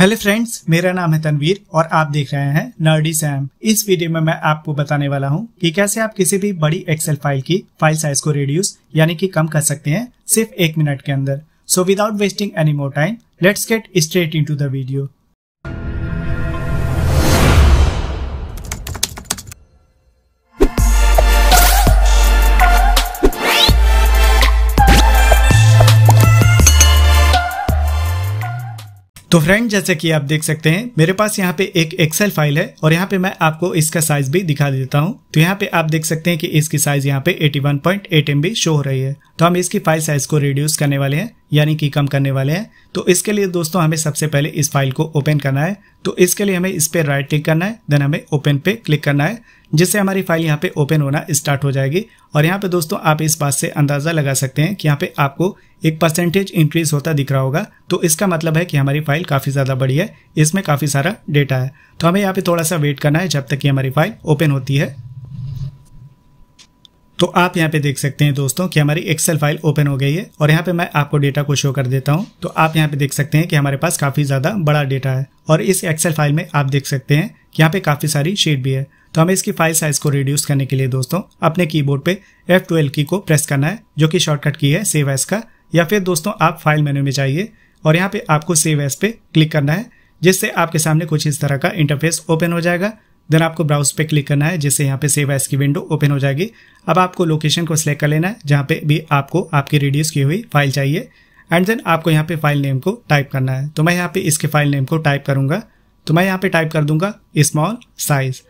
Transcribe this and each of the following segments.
hello friends मेरा नाम है तनवीर और आप देख रहे हैं नर्डी सैम इस वीडियो में मैं आपको बताने वाला हूं कि कैसे आप किसी भी बड़ी एक्सेल फाइल की फाइल साइज को रिड्यूस यानी कि कम कर सकते हैं सिर्फ एक मिनट के अंदर so without wasting any more time let's get straight into the video तो फ्रेंड जैसे कि आप देख सकते हैं मेरे पास यहाँ पे एक एक्सेल फाइल है और यहाँ पे मैं आपको इसका साइज भी दिखा देता हूँ तो यहाँ पे आप देख सकते हैं कि इसकी साइज यहाँ पे 81.8 वन शो हो रही है तो हम इसकी फाइल साइज को रिड्यूस करने वाले हैं यानी कि कम करने वाले हैं तो इसके लिए दोस्तों हमें सबसे पहले इस फाइल को ओपन करना है तो इसके लिए हमें इस पर राइट क्लिक करना है देन हमें ओपन पे क्लिक करना है जिससे हमारी फाइल यहाँ पे ओपन होना स्टार्ट हो जाएगी और यहाँ पे दोस्तों आप इस बात से अंदाज़ा लगा सकते हैं कि यहाँ पे आपको एक परसेंटेज इंक्रीज होता दिख रहा होगा तो इसका मतलब है कि हमारी फाइल काफ़ी ज़्यादा बड़ी है इसमें काफ़ी सारा डेटा है तो हमें यहाँ पे थोड़ा सा वेट करना है जब तक कि हमारी फाइल ओपन होती है तो आप यहाँ पे देख सकते हैं दोस्तों कि हमारी एक्सेल फाइल ओपन हो गई है और यहाँ पे मैं आपको डेटा को शो कर देता हूँ तो आप यहाँ पे देख सकते हैं कि हमारे पास काफी ज्यादा बड़ा डेटा है और इस एक्सेल फाइल में आप देख सकते हैं कि यहाँ पे काफी सारी शीट भी है तो हमें इसकी फाइल साइज को रिड्यूस करने के लिए दोस्तों अपने कीबोर्ड पे F12 की को प्रेस करना है जो कि शॉर्टकट की है सेव एस का या फिर दोस्तों आप फाइल मेन्यू में जाइए और यहाँ पे आपको सेव एस पे क्लिक करना है जिससे आपके सामने कुछ इस तरह का इंटरफेस ओपन हो जाएगा देन आपको ब्राउज पे क्लिक करना है जिससे यहाँ पे सेव एस की विंडो ओपन हो जाएगी अब आपको लोकेशन को सिलेक्ट कर लेना है जहाँ पे भी आपको आपकी रिड्यूस की हुई फाइल चाहिए एंड देन आपको यहाँ पे फाइल नेम को टाइप करना है तो मैं यहाँ पे इसके फाइल नेम को टाइप करूंगा तो मैं यहाँ पे टाइप कर दूंगा स्मॉल साइज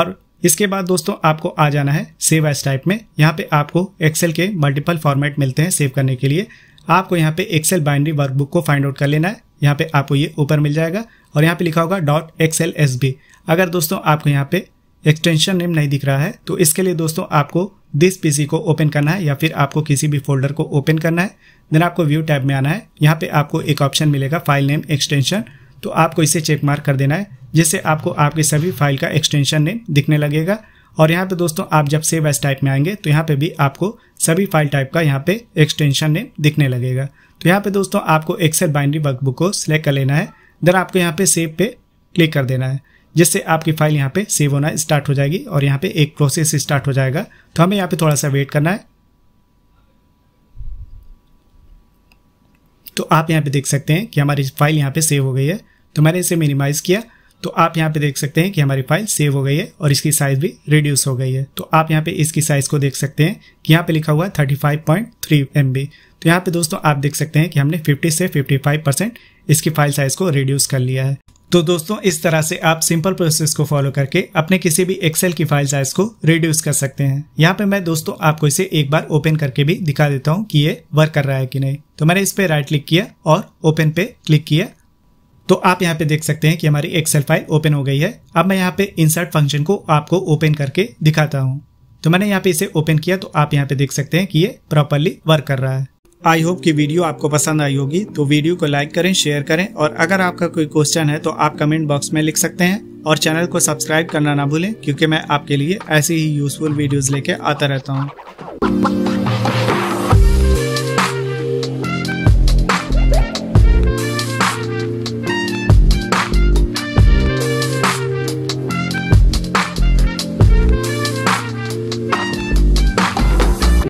और इसके बाद दोस्तों आपको आ जाना है सेव एस टाइप में यहाँ पे आपको एक्सेल के मल्टीपल फॉर्मेट मिलते हैं सेव करने के लिए आपको यहाँ पे एक्सेल बाइंड्री वर्कबुक को फाइंड आउट कर लेना है यहाँ पे आपको ये ऊपर मिल जाएगा और यहाँ पे लिखा होगा डॉट एक्सेल एस बी अगर दोस्तों आपको यहाँ पे एक्सटेंशन नेम नहीं दिख रहा है तो इसके लिए दोस्तों आपको दिस पीसी को ओपन करना है या फिर आपको किसी भी फोल्डर को ओपन करना है देन आपको व्यू टैब में आना है यहाँ पे आपको एक ऑप्शन मिलेगा फाइल नेम एक्सटेंशन तो आपको इसे चेक मार्क कर देना है जिससे आपको आपके सभी फाइल का एक्सटेंशन नेम दिखने लगेगा और यहाँ पे दोस्तों आप जब सेव एस टाइप में आएंगे तो यहाँ पे भी आपको सभी फाइल टाइप का यहाँ पे एक्सटेंशन नेम दिखने लगेगा तो यहाँ पे दोस्तों आपको एक्सेल बाइंड्री वर्कबुक को सिलेक्ट कर लेना है देन आपको यहाँ पे सेव पे क्लिक कर देना है जिससे आपकी फाइल यहाँ पे सेव होना स्टार्ट हो जाएगी और यहाँ पे एक प्रोसेस स्टार्ट हो जाएगा तो हमें यहाँ पे थोड़ा सा वेट करना है तो आप यहाँ पे देख सकते हैं कि हमारी फाइल यहाँ पे सेव हो गई है तो मैंने इसे मिनिमाइज़ किया तो आप यहाँ पे देख सकते हैं कि हमारी फाइल सेव हो गई है और इसकी साइज भी रिड्यूस हो गई है तो आप यहाँ पे इसकी साइज को देख सकते हैं कि यहाँ पे लिखा हुआ है thirty five point three MB बी तो यहाँ पे दोस्तों आप देख सकते हैं कि हमने फिफ्टी से फिफ्टी फाइव परसेंट इसकी फाइल साइज को रिड्यूस कर लिया है तो दोस्तों इस तरह से आप सिंपल प्रोसेस को फॉलो करके अपने किसी भी एक्सेल की फाइल साइज को रिड्यूस कर सकते हैं यहाँ पे मैं दोस्तों आपको इसे एक बार ओपन करके भी दिखा देता हूँ कि ये वर्क कर रहा है कि नहीं तो मैंने इस पे राइट क्लिक किया और ओपन पे क्लिक किया तो आप यहाँ पे देख सकते हैं कि हमारी एक्सेल फाइल ओपन हो गई है अब मैं यहाँ पे इंसर्ट फंक्शन को आपको ओपन करके दिखाता हूँ तो मैंने यहाँ पे इसे ओपन किया तो आप यहाँ पे देख सकते हैं कि ये प्रॉपरली वर्क कर रहा है आई होप कि वीडियो आपको पसंद आई होगी तो वीडियो को लाइक करें शेयर करें और अगर आपका कोई क्वेश्चन है तो आप कमेंट बॉक्स में लिख सकते हैं और चैनल को सब्सक्राइब करना ना भूलें क्योंकि मैं आपके लिए ऐसी ही यूजफुल वीडियोस लेके आता रहता हूँ